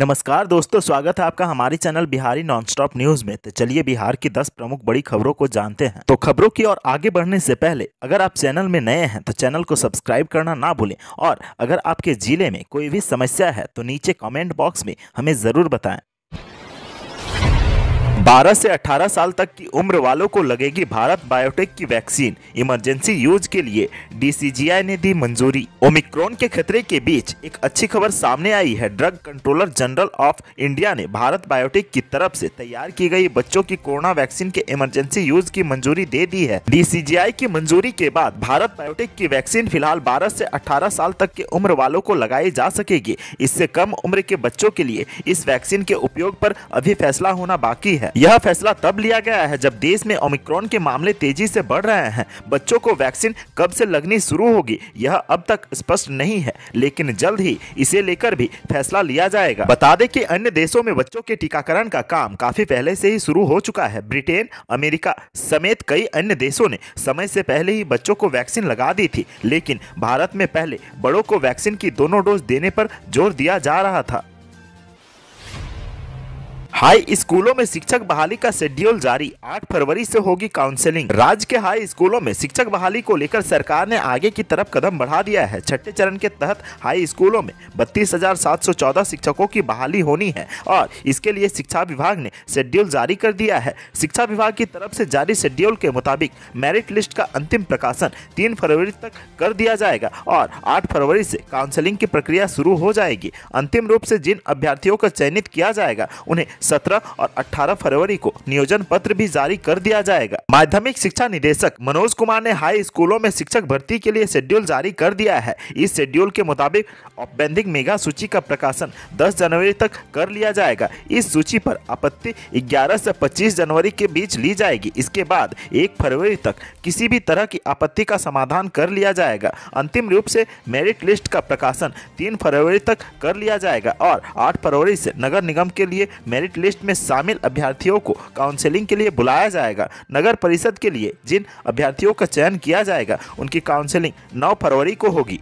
नमस्कार दोस्तों स्वागत है आपका हमारे चैनल बिहारी नॉनस्टॉप न्यूज में तो चलिए बिहार की 10 प्रमुख बड़ी खबरों को जानते हैं तो खबरों की ओर आगे बढ़ने से पहले अगर आप चैनल में नए हैं तो चैनल को सब्सक्राइब करना ना भूलें और अगर आपके जिले में कोई भी समस्या है तो नीचे कमेंट बॉक्स में हमें जरूर बताएं 12 से 18 साल तक की उम्र वालों को लगेगी भारत बायोटेक की वैक्सीन इमरजेंसी यूज के लिए डीसीजीआई ने दी मंजूरी ओमिक्रॉन के खतरे के बीच एक अच्छी खबर सामने आई है drug controller general of India ने भारत बायोटेक की तरफ से तैयार की गई बच्चों की कोरोना वैक्सीन के इमरजेंसी यूज की मंजूरी दे दी है डी की मंजूरी के बाद भारत बायोटेक की वैक्सीन फिलहाल बारह ऐसी अठारह साल तक की उम्र वालों को लगाई जा सकेगी इससे कम उम्र के बच्चों के लिए इस वैक्सीन के उपयोग आरोप अभी फैसला होना बाकी है यह फैसला तब लिया गया है जब देश में ओमिक्रॉन के मामले तेजी से बढ़ रहे हैं बच्चों को वैक्सीन कब से लगनी शुरू होगी यह अब तक स्पष्ट नहीं है लेकिन जल्द ही इसे लेकर भी फैसला लिया जाएगा बता दें कि अन्य देशों में बच्चों के टीकाकरण का काम काफी पहले से ही शुरू हो चुका है ब्रिटेन अमेरिका समेत कई अन्य देशों ने समय से पहले ही बच्चों को वैक्सीन लगा दी थी लेकिन भारत में पहले बड़ों को वैक्सीन की दोनों डोज देने पर जोर दिया जा रहा था हाई स्कूलों में शिक्षक बहाली का शेड्यूल जारी 8 फरवरी से होगी काउंसलिंग राज्य के हाई स्कूलों में शिक्षक बहाली को लेकर सरकार ने आगे की तरफ कदम बढ़ा दिया है छठे चरण के तहत हाई स्कूलों में बत्तीस शिक्षकों की बहाली होनी है और इसके लिए शिक्षा विभाग ने शेड्यूल जारी कर दिया है शिक्षा विभाग की तरफ से जारी शेड्यूल के मुताबिक मेरिट लिस्ट का अंतिम प्रकाशन तीन फरवरी तक कर दिया जाएगा और आठ फरवरी से काउंसलिंग की प्रक्रिया शुरू हो जाएगी अंतिम रूप से जिन अभ्यर्थियों का चयनित किया जाएगा उन्हें सत्रह और अठारह फरवरी को नियोजन पत्र भी जारी कर दिया जाएगा माध्यमिक शिक्षा निदेशक मनोज कुमार ने हाई स्कूलों में शिक्षक भर्ती के लिए शेड्यूल जारी कर दिया है इस शेड्यूल के मुताबिक औपबंधिक मेगा सूची का प्रकाशन 10 जनवरी तक कर लिया जाएगा इस सूची पर आपत्ति 11 से 25 जनवरी के बीच ली जाएगी इसके बाद 1 फरवरी तक किसी भी तरह की आपत्ति का समाधान कर लिया जाएगा अंतिम रूप से मेरिट लिस्ट का प्रकाशन 3 फरवरी तक कर लिया जाएगा और 8 फरवरी से नगर निगम के लिए मेरिट लिस्ट में शामिल अभ्यर्थियों को काउंसलिंग के लिए बुलाया जाएगा नगर परिषद के लिए जिन अभ्यर्थियों का चयन किया जाएगा उनकी काउंसलिंग नौ फरवरी को होगी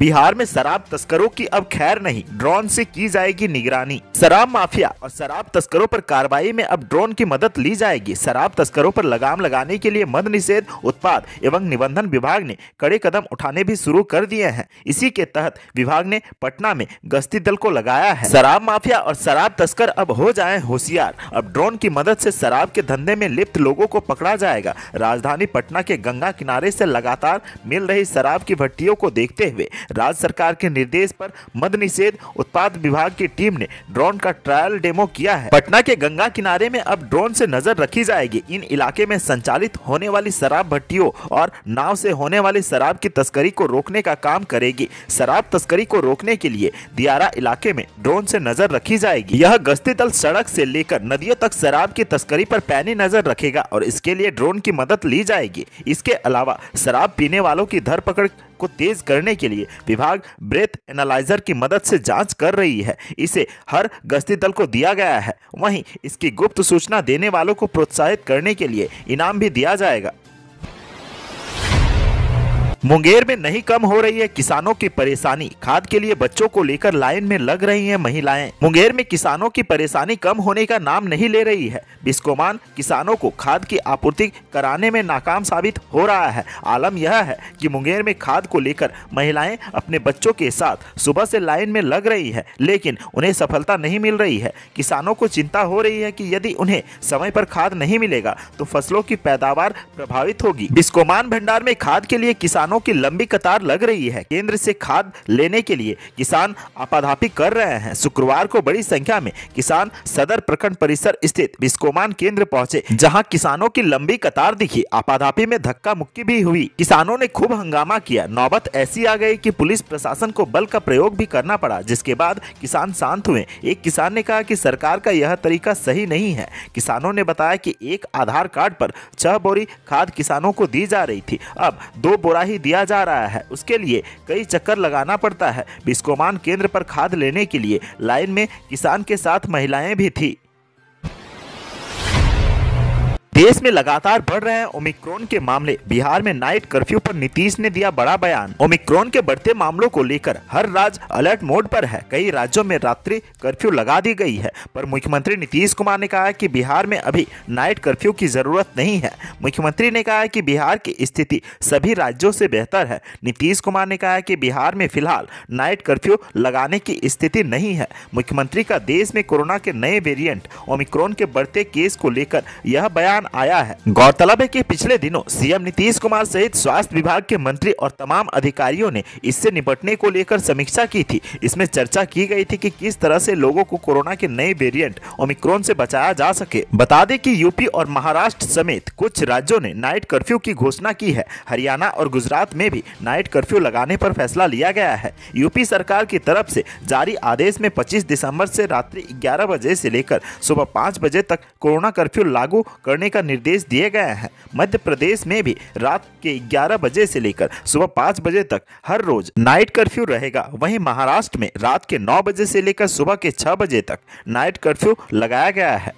बिहार में शराब तस्करों की अब खैर नहीं ड्रोन से की जाएगी निगरानी शराब माफिया और शराब तस्करों पर कार्रवाई में अब ड्रोन की मदद ली जाएगी शराब तस्करों पर लगाम लगाने के लिए मद निषेध उत्पाद एवं निबंधन विभाग ने कड़े कदम उठाने भी शुरू कर दिए हैं इसी के तहत विभाग ने पटना में गश्ती दल को लगाया है शराब माफिया और शराब तस्कर अब हो जाए होशियार अब ड्रोन की मदद ऐसी शराब के धंधे में लिप्त लोगों को पकड़ा जाएगा राजधानी पटना के गंगा किनारे ऐसी लगातार मिल रही शराब की भट्टियों को देखते हुए राज्य सरकार के निर्देश पर मद निषेध उत्पाद विभाग की टीम ने ड्रोन का ट्रायल डेमो किया है पटना के गंगा किनारे में अब ड्रोन से नजर रखी जाएगी इन इलाके में संचालित होने वाली शराब भट्टियों और नाव से होने वाली शराब की तस्करी को रोकने का काम करेगी शराब तस्करी को रोकने के लिए दियारा इलाके में ड्रोन से नजर रखी जाएगी यह गश्ती दल सड़क से लेकर नदियों तक शराब की तस्करी पर पैनी नजर रखेगा और इसके लिए ड्रोन की मदद ली जाएगी इसके अलावा शराब पीने वालों की धरपकड़ को तेज करने के लिए विभाग ब्रेथ एनालाइजर की मदद से जांच कर रही है इसे हर गश्ती दल को दिया गया है वहीं इसकी गुप्त सूचना देने वालों को प्रोत्साहित करने के लिए इनाम भी दिया जाएगा मुंगेर में नहीं कम हो रही है किसानों की परेशानी खाद के लिए बच्चों को लेकर लाइन में लग रही है महिलाएं मुंगेर में किसानों की परेशानी कम होने का नाम नहीं ले रही है बिस्कोमान किसानों को खाद की आपूर्ति कराने में नाकाम साबित हो रहा है आलम यह है कि मुंगेर में खाद को लेकर महिलाएं अपने बच्चों के साथ सुबह से लाइन में लग रही है लेकिन उन्हें सफलता नहीं मिल रही है किसानों को चिंता हो रही है की यदि उन्हें समय पर खाद नहीं मिलेगा तो फसलों की पैदावार प्रभावित होगी बिस्कोमान भंडार में खाद के लिए किसान किसानों की लंबी कतार लग रही है केंद्र से खाद लेने के लिए किसान आपाधापी कर रहे हैं शुक्रवार को बड़ी संख्या में किसान सदर प्रखंड परिसर स्थित बिस्कोमान केंद्र पहुंचे जहां किसानों की लंबी कतार दिखी आपाधापी में धक्का मुक्की भी हुई किसानों ने खूब हंगामा किया नौबत ऐसी आ गई की पुलिस प्रशासन को बल का प्रयोग भी करना पड़ा जिसके बाद किसान शांत हुए एक किसान ने कहा की सरकार का यह तरीका सही नहीं है किसानों ने बताया की एक आधार कार्ड पर छह बोरी खाद किसानों को दी जा रही थी अब दो बोरा ही दिया जा रहा है उसके लिए कई चक्कर लगाना पड़ता है बिस्कोमान केंद्र पर खाद लेने के लिए लाइन में किसान के साथ महिलाएं भी थी देश में लगातार बढ़ रहे हैं के मामले बिहार में नाइट कर्फ्यू पर नीतीश ने दिया बड़ा बयान ओमिक्रोन के बढ़ते मामलों को लेकर हर राज्य अलर्ट मोड पर है कई राज्यों में रात्रि कर्फ्यू लगा दी गई है पर मुख्यमंत्री नीतीश कुमार ने कहा कि बिहार में अभी नाइट कर्फ्यू की जरूरत नहीं है मुख्यमंत्री ने कहा कि बिहार की स्थिति सभी राज्यों से बेहतर है नीतीश कुमार ने कहा कि बिहार में फिलहाल नाइट कर्फ्यू लगाने की स्थिति नहीं है मुख्यमंत्री का देश में कोरोना के नए वेरियंट ओमिक्रोन के बढ़ते केस को लेकर यह बयान आया है गौरतलब है कि पिछले दिनों सीएम नीतीश कुमार सहित स्वास्थ्य विभाग के मंत्री और तमाम अधिकारियों ने इससे निपटने को लेकर समीक्षा की थी इसमें चर्चा की गई थी कि किस तरह से लोगों को कोरोना के नए वेरिएंट ओमिक्रोन से बचाया जा सके बता दें कि यूपी और महाराष्ट्र समेत कुछ राज्यों ने नाइट कर्फ्यू की घोषणा की है हरियाणा और गुजरात में भी नाइट कर्फ्यू लगाने पर फैसला लिया गया है यूपी सरकार की तरफ से जारी आदेश में 25 दिसंबर से रात्रि 11 बजे से लेकर सुबह 5 बजे तक कोरोना कर्फ्यू लागू करने का निर्देश दिया गया है मध्य प्रदेश में भी रात के 11 बजे से लेकर सुबह 5 बजे तक हर रोज नाइट कर्फ्यू रहेगा वहीं महाराष्ट्र में रात के 9 बजे से लेकर सुबह के 6 बजे तक नाइट कर्फ्यू लगाया गया है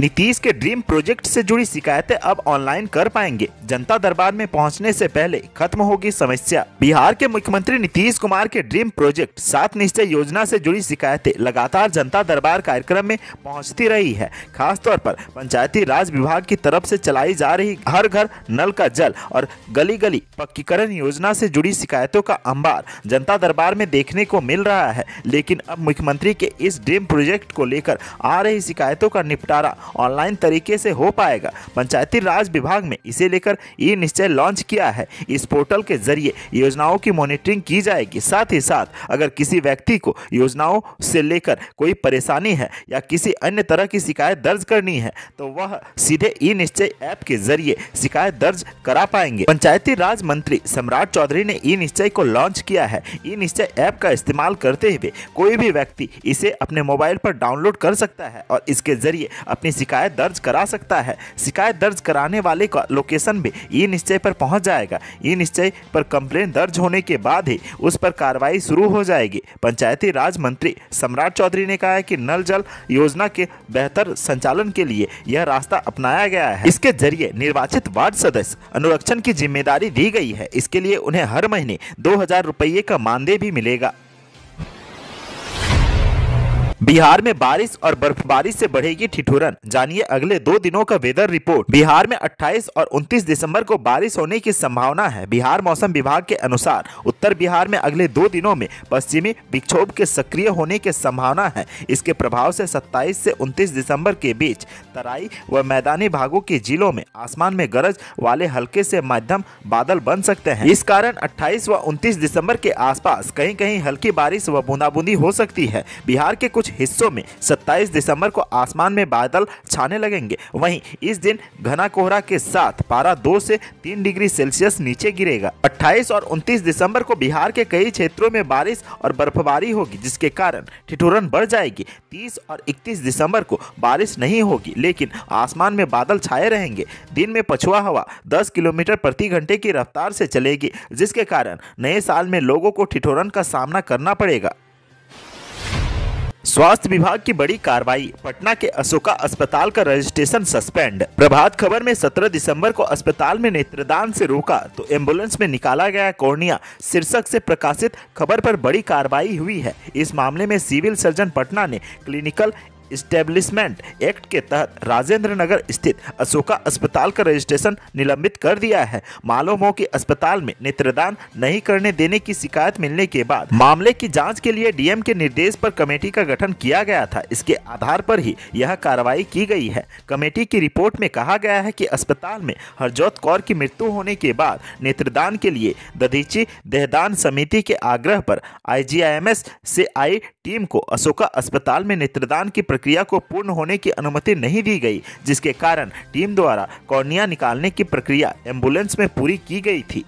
नीतीश के ड्रीम प्रोजेक्ट से जुड़ी शिकायतें अब ऑनलाइन कर पाएंगे जनता दरबार में पहुंचने से पहले खत्म होगी समस्या बिहार के मुख्यमंत्री नीतीश कुमार के ड्रीम प्रोजेक्ट सात निश्चय योजना से जुड़ी शिकायतें लगातार जनता दरबार कार्यक्रम में पहुंचती रही है खासतौर पर पंचायती राज विभाग की तरफ से चलाई जा रही हर घर नल का जल और गली गली पक्कीकरण योजना से जुड़ी शिकायतों का अंबार जनता दरबार में देखने को मिल रहा है लेकिन अब मुख्यमंत्री के इस ड्रीम प्रोजेक्ट को लेकर आ रही शिकायतों का निपटारा ऑनलाइन तरीके से हो पाएगा पंचायती राज विभाग में इसे लेकर ई निश्चय लॉन्च किया है इस पोर्टल के जरिए योजनाओं की मॉनिटरिंग की जाएगी साथ ही साथ अगर किसी व्यक्ति को योजनाओं से लेकर कोई परेशानी है या किसी अन्य तरह की शिकायत दर्ज करनी है तो वह सीधे ई निश्चय ऐप के जरिए शिकायत दर्ज करा पाएंगे पंचायती राज मंत्री सम्राट चौधरी ने ई निश्चय को लॉन्च किया है ई निश्चय ऐप का इस्तेमाल करते हुए कोई भी व्यक्ति इसे अपने मोबाइल पर डाउनलोड कर सकता है और इसके जरिए अपनी शिकायत दर्ज करा सकता है शिकायत दर्ज कराने वाले का लोकेशन भी ई निश्चय पर पहुंच जाएगा ई निश्चय पर कंप्लेन दर्ज होने के बाद ही उस पर कार्रवाई शुरू हो जाएगी पंचायती राज मंत्री सम्राट चौधरी ने कहा है कि नल जल योजना के बेहतर संचालन के लिए यह रास्ता अपनाया गया है इसके जरिए निर्वाचित वार्ड सदस्य अनुरक्षण की जिम्मेदारी दी गई है इसके लिए उन्हें हर महीने दो हजार रुपये का मानदेय भी मिलेगा बिहार में बारिश और बर्फबारी से बढ़ेगी ठिठुरन जानिए अगले दो दिनों का वेदर रिपोर्ट बिहार में 28 और 29 दिसंबर को बारिश होने की संभावना है बिहार मौसम विभाग के अनुसार उत्तर बिहार में अगले दो दिनों में पश्चिमी विक्षोभ के सक्रिय होने की संभावना है इसके प्रभाव से 27 से 29 दिसंबर के बीच तराई व मैदानी भागों के जिलों में आसमान में गरज वाले हल्के से मध्यम बादल बन सकते हैं इस कारण अट्ठाईस व उनतीस दिसम्बर के आस कहीं कहीं हल्की बारिश व बूंदाबूंदी हो सकती है बिहार के कुछ हिस्सों में 27 दिसंबर को आसमान में बादल छाने लगेंगे वहीं इस दिन घना कोहरा के साथ पारा दो से तीन डिग्री सेल्सियस नीचे गिरेगा 28 और 29 दिसंबर को बिहार के कई क्षेत्रों में बारिश और बर्फबारी होगी जिसके कारण ठिठुरन बढ़ जाएगी तीस और इकतीस दिसंबर को बारिश नहीं होगी लेकिन आसमान में बादल छाए रहेंगे दिन में पछुआ हवा दस किलोमीटर प्रति घंटे की रफ्तार से चलेगी जिसके कारण नए साल में लोगों को ठिठोरन का सामना करना पड़ेगा स्वास्थ्य विभाग की बड़ी कार्रवाई पटना के अशोका अस्पताल का रजिस्ट्रेशन सस्पेंड प्रभात खबर में 17 दिसंबर को अस्पताल में नेत्रदान से रोका तो एम्बुलेंस में निकाला गया कोर्निया शीर्षक से प्रकाशित खबर पर बड़ी कार्रवाई हुई है इस मामले में सिविल सर्जन पटना ने क्लिनिकल स्टेब्लिशमेंट एक्ट के तहत राजेंद्र नगर स्थित अशोका अस्पताल का रजिस्ट्रेशन निलंबित कर दिया है मालूम हो कि अस्पताल में नेत्रदान नहीं करने देने की शिकायत मिलने के बाद मामले की जाँच के लिए डीएम के निर्देश पर कमेटी का गठन किया गया था इसके आधार पर ही यह कार्रवाई की गई है कमेटी की रिपोर्ट में कहा गया है की अस्पताल में हरजोत कौर की मृत्यु होने के बाद नेत्रदान के लिए दधीची देहदान समिति के आग्रह पर आईजीआईएमएस से आई टीम को अशोका अस्पताल में नेत्रदान की प्रक्रिया को पूर्ण होने की अनुमति नहीं दी गई जिसके कारण टीम द्वारा कॉर्निया निकालने की प्रक्रिया एम्बुलेंस में पूरी की गई थी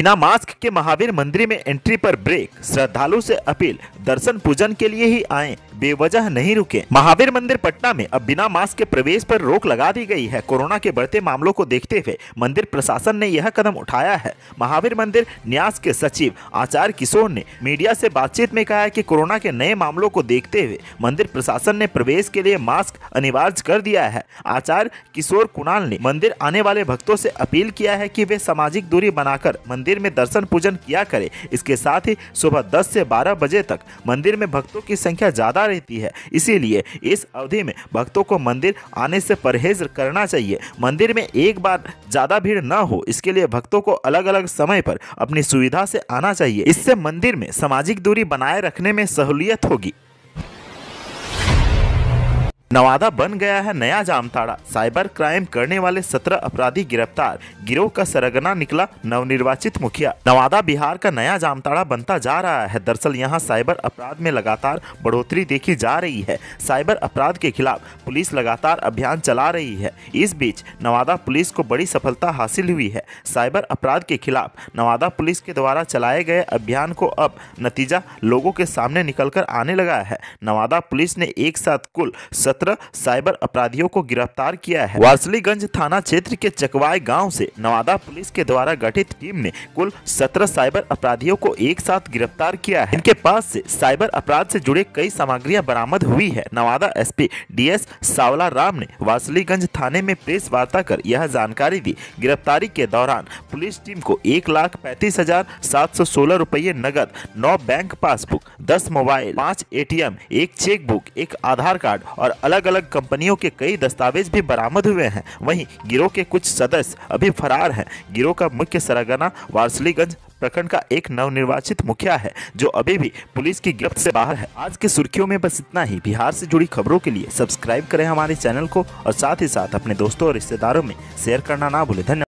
बिना मास्क के महावीर मंदिर में एंट्री पर ब्रेक श्रद्धालु से अपील दर्शन पूजन के लिए ही आए बेवजह नहीं रुके महावीर मंदिर पटना में अब बिना मास्क के प्रवेश पर रोक लगा दी गई है कोरोना के बढ़ते मामलों को देखते हुए मंदिर प्रशासन ने यह कदम उठाया है महावीर मंदिर न्यास के सचिव आचार्य किशोर ने मीडिया से बातचीत में कहा कि कोरोना के नए मामलों को देखते हुए मंदिर प्रशासन ने प्रवेश के लिए मास्क अनिवार्य कर दिया है आचार्य किशोर कुणाल ने मंदिर आने वाले भक्तों से अपील किया है कि वे सामाजिक दूरी बनाकर मंदिर मंदिर में दर्शन पूजन किया करें इसके साथ ही सुबह 10 से 12 बजे तक मंदिर में भक्तों की संख्या ज़्यादा रहती है इसीलिए इस अवधि में भक्तों को मंदिर आने से परहेज करना चाहिए मंदिर में एक बार ज़्यादा भीड़ न हो इसके लिए भक्तों को अलग अलग समय पर अपनी सुविधा से आना चाहिए इससे मंदिर में सामाजिक दूरी बनाए रखने में सहूलियत होगी नवादा बन गया है नया जामताड़ा साइबर क्राइम करने वाले सत्रह अपराधी गिरफ्तार गिरोह का सरगना निकला नवनिर्वाचित मुखिया नवादा बिहार का नया जामताड़ा बनता जा रहा है दरअसल यहां साइबर अपराध में लगातार बढ़ोतरी देखी जा रही है साइबर अपराध के खिलाफ पुलिस लगातार अभियान चला रही है इस बीच नवादा पुलिस को बड़ी सफलता हासिल हुई है साइबर अपराध के खिलाफ नवादा पुलिस के द्वारा चलाए गए अभियान को अब नतीजा लोगों के सामने निकल आने लगा है नवादा पुलिस ने एक साथ कुल सत्र साइबर अपराधियों को गिरफ्तार किया है वारसलीगंज थाना क्षेत्र के चकवाय गाँव से नवादा पुलिस के द्वारा गठित टीम ने कुल सत्रह साइबर अपराधियों को एक साथ गिरफ्तार किया है इनके पास से साइबर अपराध से जुड़े कई सामग्रियां बरामद हुई है नवादा एसपी डीएस सावला राम ने वारसलीगंज थाने में प्रेस वार्ता कर यह जानकारी दी गिरफ्तारी के दौरान पुलिस टीम को एक लाख पैंतीस हजार सात सौ सोलह रुपये नगद नौ बैंक पासबुक दस मोबाइल पाँच ए एक चेकबुक एक आधार कार्ड और अलग अलग कंपनियों के कई दस्तावेज भी बरामद हुए हैं वहीं गिरोह के कुछ सदस्य अभी फरार हैं गिरोह का मुख्य सरगना वारसलीगंज प्रखंड का एक नवनिर्वाचित मुखिया है जो अभी भी पुलिस की गिरफ्त से बाहर है आज की सुर्खियों में बस इतना ही बिहार से जुड़ी खबरों के लिए सब्सक्राइब करें हमारे चैनल को और साथ ही साथ अपने दोस्तों और रिश्तेदारों में शेयर करना ना भूलें धन्यवाद